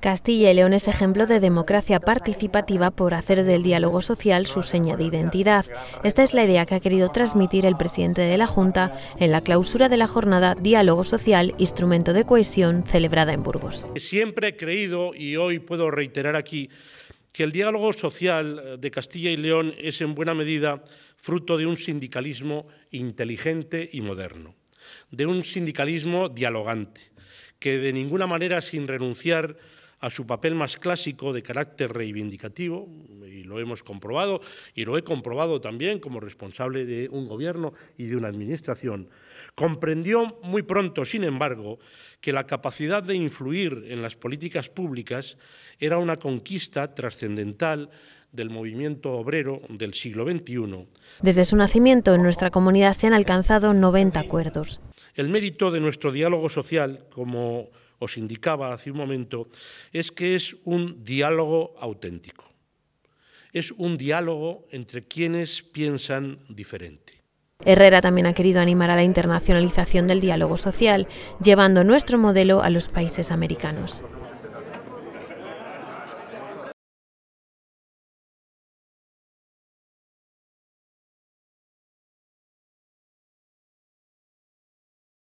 Castilla y León es ejemplo de democracia participativa por hacer del diálogo social su seña de identidad. Esta es la idea que ha querido transmitir el presidente de la Junta en la clausura de la jornada Diálogo Social, Instrumento de Cohesión, celebrada en Burgos. Siempre he creído, y hoy puedo reiterar aquí, que el diálogo social de Castilla y León es en buena medida fruto de un sindicalismo inteligente y moderno, de un sindicalismo dialogante que de ninguna manera sin renunciar a su papel más clásico de carácter reivindicativo, y lo hemos comprobado, y lo he comprobado también como responsable de un gobierno y de una administración, comprendió muy pronto, sin embargo, que la capacidad de influir en las políticas públicas era una conquista trascendental del movimiento obrero del siglo XXI. Desde su nacimiento en nuestra comunidad se han alcanzado 90 acuerdos. El mérito de nuestro diálogo social, como os indicaba hace un momento, es que es un diálogo auténtico. Es un diálogo entre quienes piensan diferente. Herrera también ha querido animar a la internacionalización del diálogo social, llevando nuestro modelo a los países americanos.